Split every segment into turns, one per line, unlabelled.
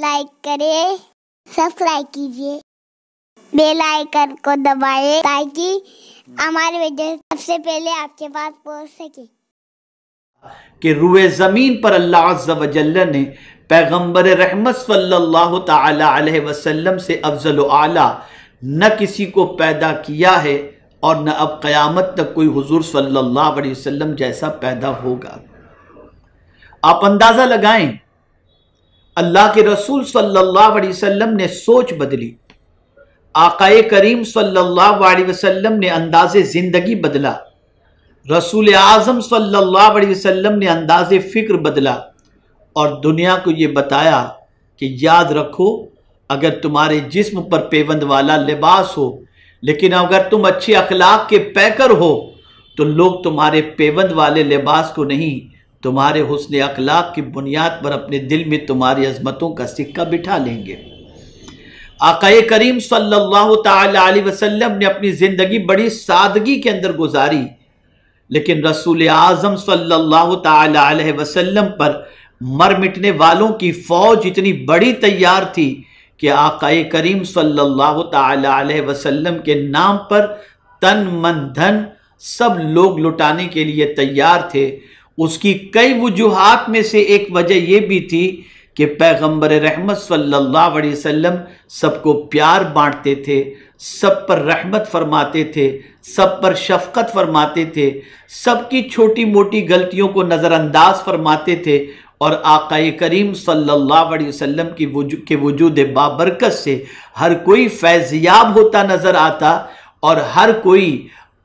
like करें subscribe कीजिए bell icon को दबाएं ताकि हमारे वीडियो सबसे पहले आपके पास पहुंच सके कि रुए ज़मीन पर अल्लाह अज्जा ने पैगंबर रहमत सल्लल्लाहु अलैहि वसल्लम से अफजल आला न किसी को पैदा किया है और न अब क़यामत तक कोई हुजूर सल्लल्लाहु अलैहि वसल्लम जैसा पैदा होगा आप अंदाज़ा लगाएं अल्लाह के रसूल सल्लल्लाहु अलैहि वसल्लम ने सोच बदली आकाए करीम सल्लल्लाहु अलैहि वसल्लम ने अंदाज ज़िंदगी बदला रसूल आज़म सल्लल्लाहु अलैहि वसल्लम ने अंदाज फ़िक्र बदला और दुनिया को ये बताया कि याद रखो अगर तुम्हारे जिस्म पर पेवंद वाला लिबास हो लेकिन अगर तुम अच्छे अखलाक के पैकर हो तो लोग तुम्हारे पेवंद वाले लिबास को नहीं तुम्हारे हुसन अखलाक की बुनियाद पर अपने दिल में तुम्हारी अजमतों का सिक्का बिठा लेंगे आकाए करीम सल्लल्लाहु सल्ला वसल्लम ने अपनी ज़िंदगी बड़ी सादगी के अंदर गुजारी लेकिन रसूल आज़म सल्लल्लाहु अलैहि वसल्लम पर मर मिटने वालों की फ़ौज इतनी बड़ी तैयार थी कि आकाए करीम सल्लल्लाहु अलैहि वसल्लम के नाम पर तन मन धन सब लोग लुटाने के लिए तैयार थे उसकी कई वजूहत में से एक वजह यह भी थी कि पैगम्बर रहमत सल्लाम सबको प्यार बांटते थे सब पर रहमत फरमाते थे सब पर शफकत फरमाते थे सबकी छोटी मोटी गलतियों को नज़रअंदाज फरमाते थे और आकाए करीम सल्ला वसम की वजू के वजूद बाबरकत से हर कोई फैज़याब होता नज़र आता और हर कोई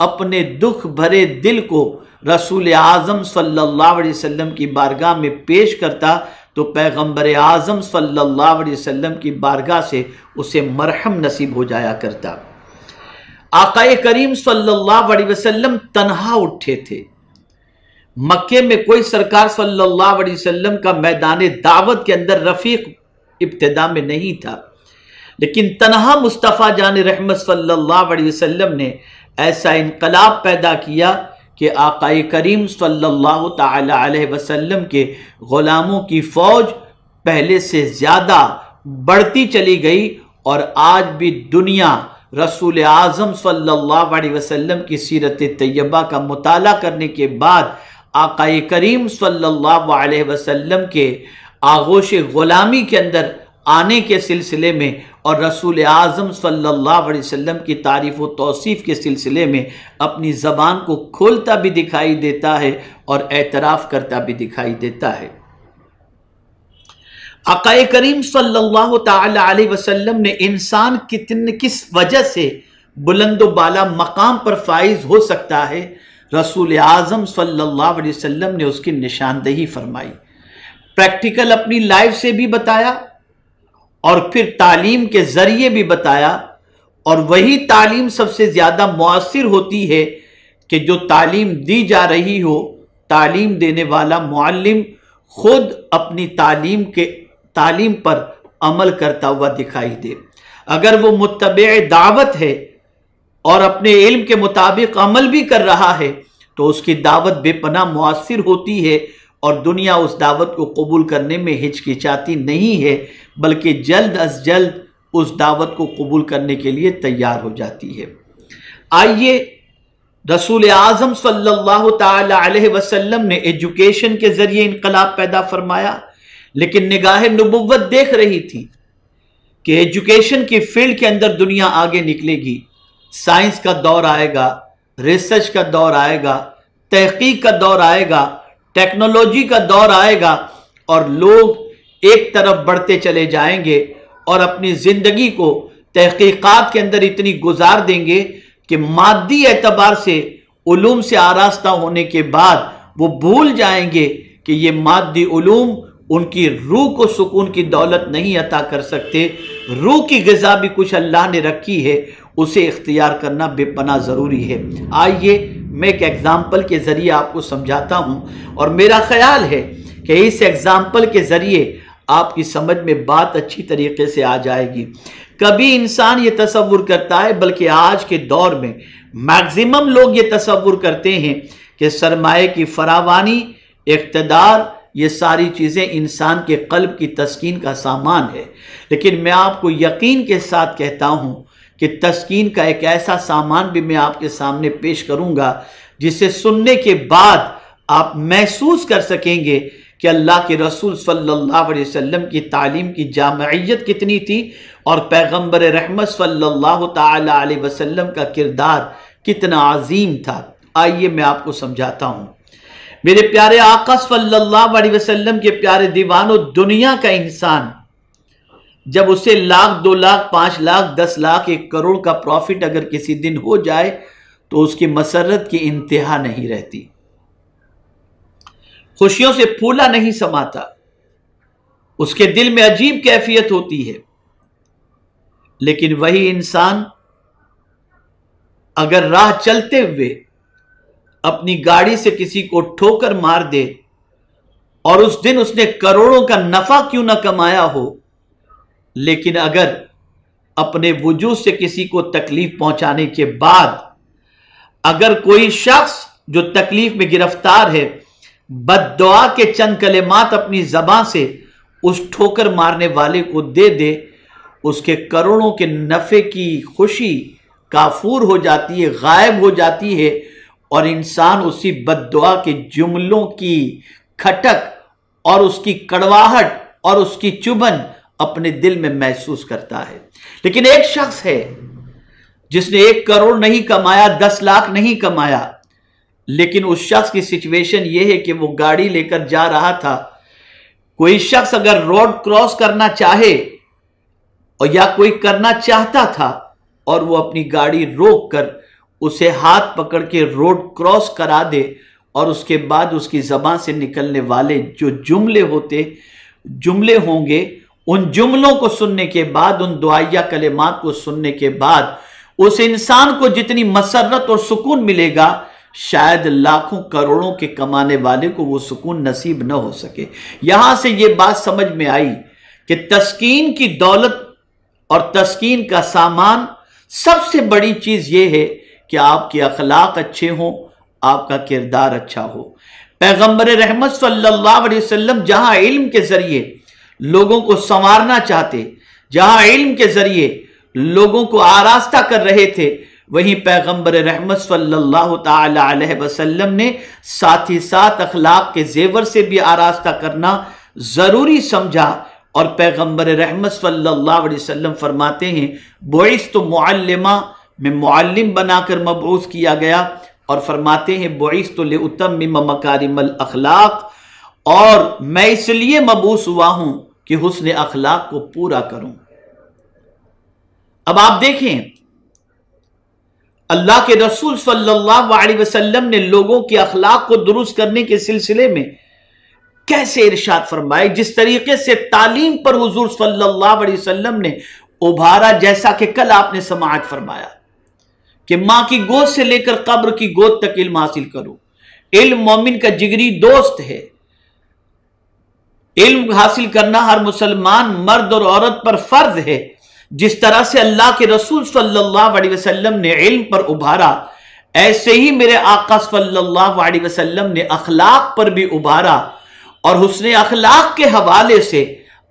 अपने दुख भरे दिल को रसूल आज़म सल्लाम की बारगाह में पेश करता तो पैगम्बर आज़म सल्लाम की बारगाह से उसे मरहम नसीब हो जाया करता आकाए करीम सल्ला वसम तनहा उठे थे मक्के में कोई सरकार सल्लल्लाहु अलैहि वसल्लम का मैदान दावत के अंदर रफ़ीक इब्तदा में नहीं था लेकिन तनहा मुस्तफ़ा जान रहमत सल्लल्लाहु अलैहि वसल्लम ने ऐसा इनकलाब पैदा किया कि आकाई करीम सल्लल्लाहु अलैहि वसल्लम के ग़ुलामों की फ़ौज पहले से ज़्यादा बढ़ती चली गई और आज भी दुनिया रसूल आज़म सल्लल्लाहु अलैहि वसल्लम की सीरत तय्यबा का मताल करने के बाद आकाई करीम सल्लल्लाहु अलैहि वसल्लम के आगोश ग़ुलामी के अंदर आने के सिलसिले में और रसूल आज़म सल्लल्लाहु अलैहि वसल्लम की तारीफ़ व तोसीफ़ के सिलसिले में अपनी ज़बान को खोलता भी दिखाई देता है और एतराफ़ करता भी दिखाई देता है अकाए करीम सल्लल्लाहु अलैहि वसल्लम ने इंसान कितने किस वजह से बुलंद बाला मकाम पर फाइज हो सकता है रसूल आज़म सल्लल्लाहु अलैहि वसल्लम ने उसकी निशानदेही फरमाई प्रैक्टिकल अपनी लाइफ से भी बताया और फिर तालीम के जरिए भी बताया और वही तालीम सबसे ज़्यादा मौसर होती है कि जो तालीम दी जा रही हो तालीम देने वाला मालम खुद अपनी तालीम के तालीम पर अमल करता हुआ दिखाई दे अगर वो मुतब दावत है और अपने इल्म के मुताबिक अमल भी कर रहा है तो उसकी दावत बेपना मौसर होती है और दुनिया उस दावत को कबूल करने में हिचकिचाती नहीं है बल्कि जल्द अज जल्द उस दावत को कबूल करने के लिए तैयार हो जाती है आइए रसूल आज़म सल्लल्लाहु अलैहि वसल्लम ने एजुकेशन के ज़रिए इनकलाब पैदा फरमाया लेकिन निगाह नबुवत देख रही थी कि एजुकेशन की फील्ड के अंदर दुनिया आगे निकलेगी साइंस का दौर आएगा रिसर्च का दौर आएगा तहकीक का दौर आएगा टेक्नोलॉजी का दौर आएगा और लोग एक तरफ बढ़ते चले जाएंगे और अपनी ज़िंदगी को तहकीक़ात के अंदर इतनी गुजार देंगे कि मादी एतबार से ूम से आरास्ता होने के बाद वो भूल जाएंगे कि ये मादी ूम उनकी रूह को सुकून की दौलत नहीं अता कर सकते रूह की गजा भी कुछ अल्लाह ने रखी है उसे इख्तियार करना बेपना ज़रूरी है आइए मैं एक एग्ज़ाम्पल के ज़रिए आपको समझाता हूँ और मेरा ख्याल है कि इस एग्ज़ाम्पल के ज़रिए आपकी समझ में बात अच्छी तरीके से आ जाएगी कभी इंसान ये तस्वुर करता है बल्कि आज के दौर में मैक्सिमम लोग ये तस्वुर करते हैं कि सरमाए की फरावानी इकतदार ये सारी चीज़ें इंसान के कल्ब की तस्किन का सामान है लेकिन मैं आपको यकीन के साथ कहता हूँ कि तस्कीन का एक ऐसा सामान भी मैं आपके सामने पेश करूंगा जिसे सुनने के बाद आप महसूस कर सकेंगे कि अल्लाह के रसूल सल्लल्लाहु अलैहि वसल्लम की तालीम की जामयत कितनी थी और पैगंबर रहमत सल्लल्लाहु अलैहि वसल्लम का किरदार कितना अजीम था आइए मैं आपको समझाता हूँ मेरे प्यारे आका सल्लल्लाहु अलैहि वसल्लम के प्यारे दीवानों दुनिया का इंसान जब उसे लाख दो लाख पांच लाख दस लाख एक करोड़ का प्रॉफिट अगर किसी दिन हो जाए तो उसकी मसरत की इंतहा नहीं रहती खुशियों से फूला नहीं समाता उसके दिल में अजीब कैफियत होती है लेकिन वही इंसान अगर राह चलते हुए अपनी गाड़ी से किसी को ठोकर मार दे और उस दिन उसने करोड़ों का नफा क्यों ना कमाया हो लेकिन अगर अपने वजूद से किसी को तकलीफ पहुंचाने के बाद अगर कोई शख्स जो तकलीफ में गिरफ्तार है बद के चंद कलेमात अपनी जबान से उस ठोकर मारने वाले को दे दे उसके करोड़ों के नफ़े की खुशी काफूर हो जाती है गायब हो जाती है और इंसान उसी बद के जुमलों की खटक और उसकी कड़वाहट और उसकी चुभन अपने दिल में महसूस करता है लेकिन एक शख्स है जिसने एक करोड़ नहीं कमाया दस लाख नहीं कमाया लेकिन उस शख्स की सिचुएशन यह है कि वो गाड़ी लेकर जा रहा था कोई शख्स अगर रोड क्रॉस करना चाहे और या कोई करना चाहता था और वो अपनी गाड़ी रोक कर उसे हाथ पकड़ के रोड क्रॉस करा दे और उसके बाद उसकी जबान से निकलने वाले जो जुमले होते जुमले होंगे उन जुमलों को सुनने के बाद उन दुआया कलेमात को सुनने के बाद उस इंसान को जितनी मसरत और सुकून मिलेगा शायद लाखों करोड़ों के कमाने वाले को वो सुकून नसीब न हो सके यहां से ये बात समझ में आई कि तस्कीन की दौलत और तस्कीन का सामान सबसे बड़ी चीज ये है कि आपके अखलाक अच्छे हों आपका किरदार अच्छा हो पैगम्बर रहमत सल्लल्लाहु अलैहि वसल्लम जहां इल्म के जरिए लोगों को संवारना चाहते जहां इल्म के जरिए लोगों को आरास्ता कर रहे थे वहीं पैगंबर रहमत सल्लल्लाहु अलैहि वसल्लम ने साथ ही साथ अखलाक के जेवर से भी आरास्ता करना ज़रूरी समझा और पैगंबर रहमत सल्लल्लाहु अलैहि वसल्लम फरमाते हैं बोइस तो मुअल्लिमा में मुअल्लिम बनाकर मबूस किया गया और फरमाते हैं बोइस तो उत्तम मकारिमल अखलाक और मैं इसलिए मबूस हुआ हूँ कि हुसन अखलाक को पूरा करूं अब आप देखें अल्लाह के रसूल सल्लल्लाहु अलैहि वसल्लम ने लोगों के अखलाक को दुरुस्त करने के सिलसिले में कैसे इरशाद फरमाए जिस तरीके से तालीम पर हुजूर सल्लल्लाहु अलैहि वसल्लम ने उभारा जैसा कि कल आपने समाज फरमाया कि मां की गोद से लेकर कब्र की गोद तक इल्म हासिल करो इल्म मोमिन का जिगरी दोस्त है इल्म हासिल करना हर मुसलमान मर्द और औरत पर फर्ज है जिस तरह से अल्लाह के रसूल सल्लल्लाहु अलैहि वसल्लम ने इल्म पर उभारा ऐसे ही मेरे आका सल्लल्लाहु अलैहि वसल्लम ने अखलाक पर भी उभारा और हुसन अखलाक के हवाले से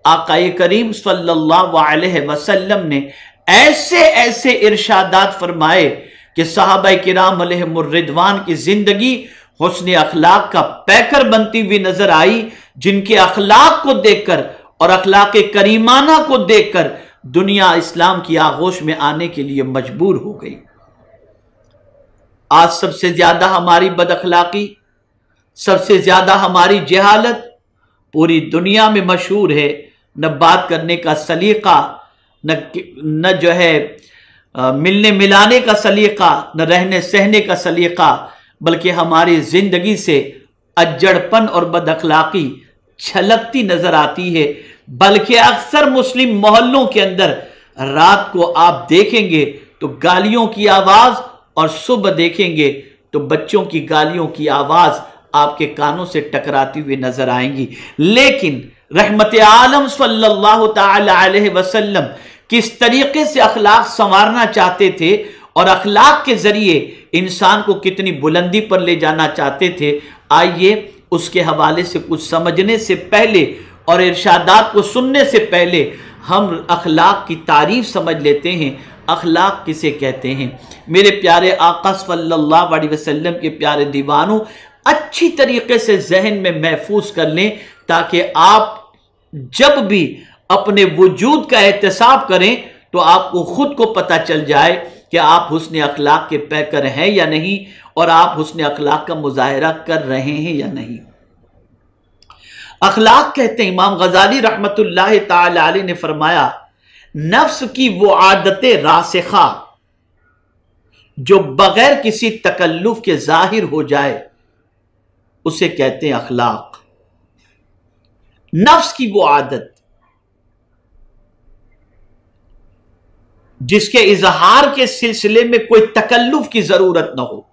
आकाए करीम सल्लल्लाहु अलैहि वसल्लम ने ऐसे ऐसे इर्शादात फरमाए कि साहब कराम रिदवान की जिंदगी हुसन अखलाक का पैकर बनती हुई नजर आई जिनके अखलाक को देखकर और अखलाक करीमाना को देखकर दुनिया इस्लाम की आगोश में आने के लिए मजबूर हो गई आज सबसे ज्यादा हमारी बद अखलाक़ी सबसे ज्यादा हमारी जहालत पूरी दुनिया में मशहूर है न बात करने का सलीका न न जो है मिलने मिलाने का सलीका न रहने सहने का सलीका बल्कि हमारी ज़िंदगी से अजड़पन और बदखलाकी छलकती नजर आती है बल्कि अक्सर मुस्लिम मोहल्लों के अंदर रात को आप देखेंगे तो गालियों की आवाज़ और सुबह देखेंगे तो बच्चों की गालियों की आवाज़ आपके कानों से टकराती हुई नजर आएंगी लेकिन रहमत आलम सल्लल्लाहु अलैहि वसल्लम किस तरीके से अखलाक संवारना चाहते थे और अखलाक के ज़रिए इंसान को कितनी बुलंदी पर ले जाना चाहते थे आइए उसके हवाले से कुछ समझने से पहले और इर्शादात को सुनने से पहले हम अखलाक की तारीफ समझ लेते हैं अखलाक किसे कहते हैं मेरे प्यारे आकाश सल्लल्लाहु अलैहि वसल्लम के प्यारे दीवानों अच्छी तरीके से जहन में महफूज कर लें ताकि आप जब भी अपने वजूद का एहतसाब करें तो आपको खुद को पता चल जाए क्या आप हुसन अखलाक के पैकर हैं या नहीं और आप हुसन अखलाक का मुजाहरा कर रहे हैं या नहीं अखलाक कहते हैं इमाम गजाली रहमत ने फरमाया नफ्स की वो आदत रासखा जो बगैर किसी तकल्लुफ के जाहिर हो जाए उसे कहते हैं अखलाक नफ्स की वो आदत जिसके इजहार के सिलसिले में कोई तकल्लुफ की जरूरत ना हो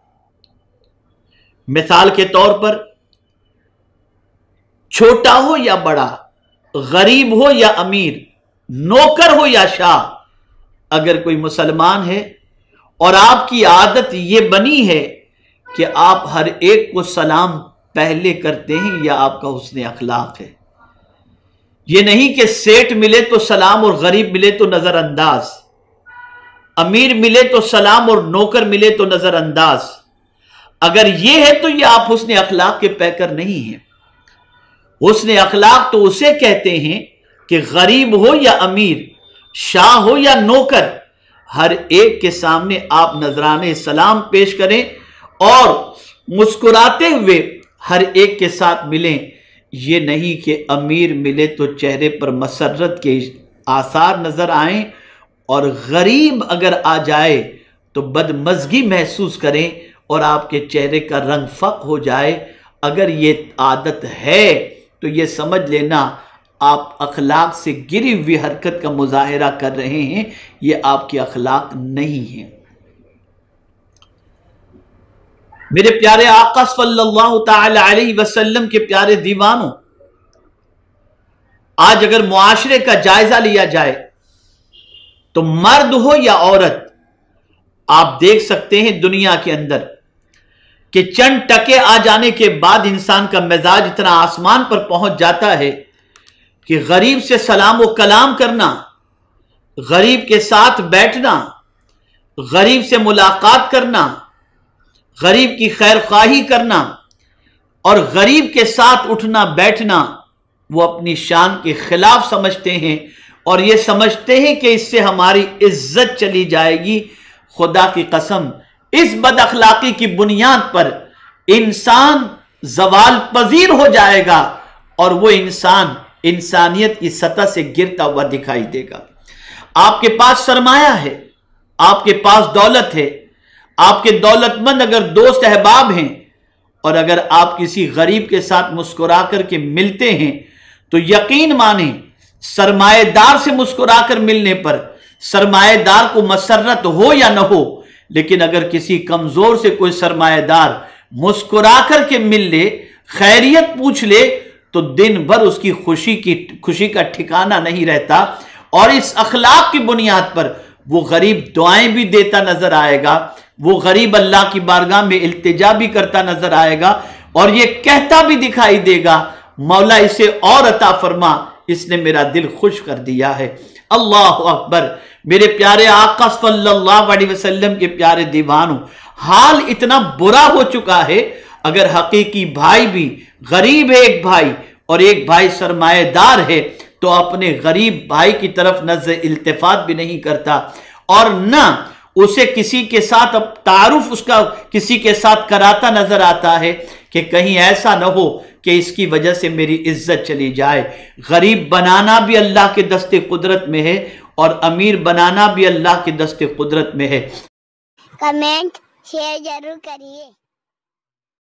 मिसाल के तौर पर छोटा हो या बड़ा गरीब हो या अमीर नौकर हो या शाह अगर कोई मुसलमान है और आपकी आदत यह बनी है कि आप हर एक को सलाम पहले करते हैं या आपका उसने अखलाक है ये नहीं कि सेठ मिले तो सलाम और गरीब मिले तो नजरअंदाज अमीर मिले तो सलाम और नौकर मिले तो नजरअंदाज अगर ये है तो ये आप हुसन अखलाक के पैकर नहीं है हुसन अखलाक तो उसे कहते हैं कि गरीब हो या अमीर शाह हो या नौकर हर एक के सामने आप नजरान सलाम पेश करें और मुस्कुराते हुए हर एक के साथ मिलें ये नहीं कि अमीर मिले तो चेहरे पर मसरत के आसार नजर आएं और गरीब अगर आ जाए तो बदमजगी महसूस करें और आपके चेहरे का रंग फक हो जाए अगर ये आदत है तो ये समझ लेना आप अखलाक से गिरी हुई हरकत का मुजाहरा कर रहे हैं ये आपके अखलाक नहीं है मेरे प्यारे आका सल्लल्लाहु अलैहि वसल्लम के प्यारे दीवानों आज अगर मुआशरे का जायजा लिया जाए तो मर्द हो या औरत आप देख सकते हैं दुनिया के अंदर कि चंद टके आ जाने के बाद इंसान का मिजाज इतना आसमान पर पहुंच जाता है कि गरीब से सलाम व कलाम करना गरीब के साथ बैठना गरीब से मुलाकात करना गरीब की खैर खाही करना और गरीब के साथ उठना बैठना वो अपनी शान के खिलाफ समझते हैं और ये समझते हैं कि इससे हमारी इज्जत चली जाएगी खुदा की कसम इस बद अखलाकी की बुनियाद पर इंसान जवाल पजीर हो जाएगा और वो इंसान इंसानियत की सतह से गिरता हुआ दिखाई देगा आपके पास सरमाया है आपके पास दौलत है आपके दौलतमंद अगर दोस्त अहबाब हैं और अगर आप किसी गरीब के साथ मुस्कुरा करके मिलते हैं तो यकीन माने सरमाएदार से मुस्कुराकर मिलने पर सरमाएदार को मसरत हो या ना हो लेकिन अगर किसी कमजोर से कोई सरमाएदार मुस्कुरा करके मिल ले खैरियत पूछ ले तो दिन भर उसकी खुशी की खुशी का ठिकाना नहीं रहता और इस अखलाक की बुनियाद पर वो गरीब दुआएं भी देता नजर आएगा वो गरीब अल्लाह की बारगाह में इल्तिजा भी करता नजर आएगा और ये कहता भी दिखाई देगा मौला इसे और अता फरमा इसने मेरा दिल खुश कर दिया है अल्लाह अकबर मेरे प्यारे आका सल्लल्लाहु अलैहि वसल्लम के प्यारे दीवानों हाल इतना बुरा हो चुका है अगर हकीकी भाई भी गरीब है एक भाई और एक भाई सरमाएदार है तो अपने गरीब भाई की तरफ नजर इल्तफात भी नहीं करता और न उसे किसी के साथ अब तारुफ उसका किसी के साथ कराता नजर आता है कि कहीं ऐसा ना हो कि इसकी वजह से मेरी इज्जत चली जाए गरीब बनाना भी अल्लाह के दस्ते कुदरत में है और अमीर बनाना भी अल्लाह के दस्ते कुदरत में है कमेंट शेयर जरूर करिए